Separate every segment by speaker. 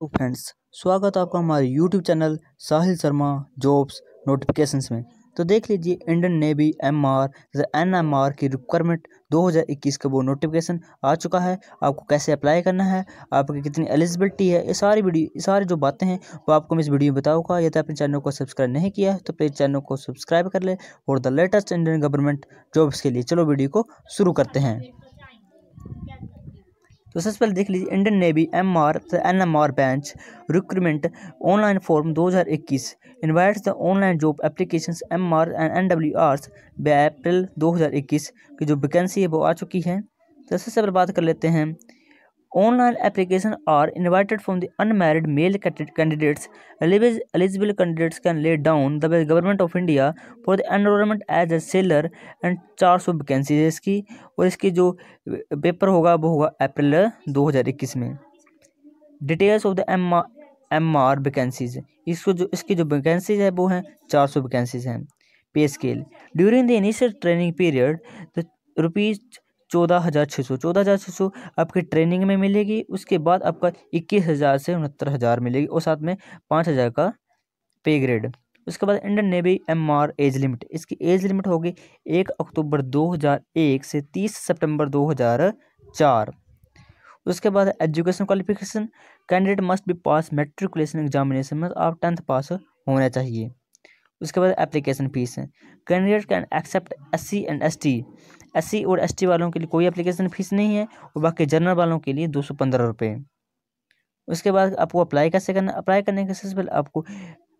Speaker 1: तो फ्रेंड्स स्वागत है आपका हमारे YouTube channel Sahil Sharma jobs notifications में तो देख लीजिए Indian navy M R N M R की रिक्वायरमेंट 2021 का वो नोटिफिकेशन आ चुका है आपको कैसे अप्लाई करना है आपकी कितनी एलिजिबिलिटी है ये सारी वीडियो ये सारी जो बातें हैं वो आपको मैं इस वीडियो में बताऊंगा यदि आपने चैनल को सब्सक्राइब नहीं किया है तो प्लीज़ चैनल को सब्सक्राइब कर लें और the latest Indian government jobs के लिए चलो वीडियो को शुरू करते हैं तो सबसे पहले देख लीजिए इंडियन नेवी एम आर तो N M R batch recruitment online form 2021 invites the online job application M R and N W Rs April 2021 की जो वैकेंसी है वो आ चुकी है तो सबसे पहले बात कर लेते हैं online application are invited from the unmarried male candidates eligible candidates can lay down the government of India for the enrolment as a sailor and चार सौ वैकेंसी है इसकी और इसकी जो पेपर होगा वो होगा अप्रैल दो हज़ार इक्कीस में details of the M M R vacancies इसको जो इसकी जो वैकेंसीज है वो हैं चार सौ वैकेंसीज हैं pay scale during the initial training period the rupees चौदह हज़ार छः सौ चौदह हज़ार छः सौ आपकी ट्रेनिंग में मिलेगी उसके बाद आपका इक्कीस हज़ार से उनहत्तर हज़ार मिलेगी और साथ में पाँच हज़ार का पे ग्रेड उसके बाद Indian navy M R age limit इसकी एज लिमिट होगी एक अक्टूबर दो हज़ार एक से तीस सितंबर दो हज़ार चार उसके बाद education qualification candidate must be pass matriculation examination में आप टेंथ पास होना चाहिए उसके बाद application fees candidate can accept S C and S T S और एस वालों के लिए कोई अप्लीकेशन फ़ीस नहीं है और बाकी जनरल वालों के लिए दो सौ पंद्रह रुपये उसके बाद आपको अप्लाई कैसे करना अप्लाई करने के सबसे पहले आपको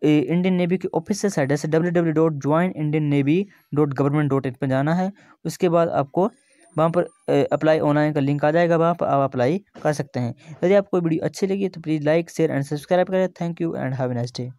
Speaker 1: इंडियन नेवी की ऑफिशियल साइट जैसे W W dot join Indian navy dot government dot in पर जाना है उसके बाद आपको वहाँ पर अप्लाई ऑनलाइन का लिंक आ जाएगा वहाँ पर आप अप्लाई कर सकते हैं यदि आपको वीडियो अच्छी लगी तो please like share and subscribe करें thank you and have a nice day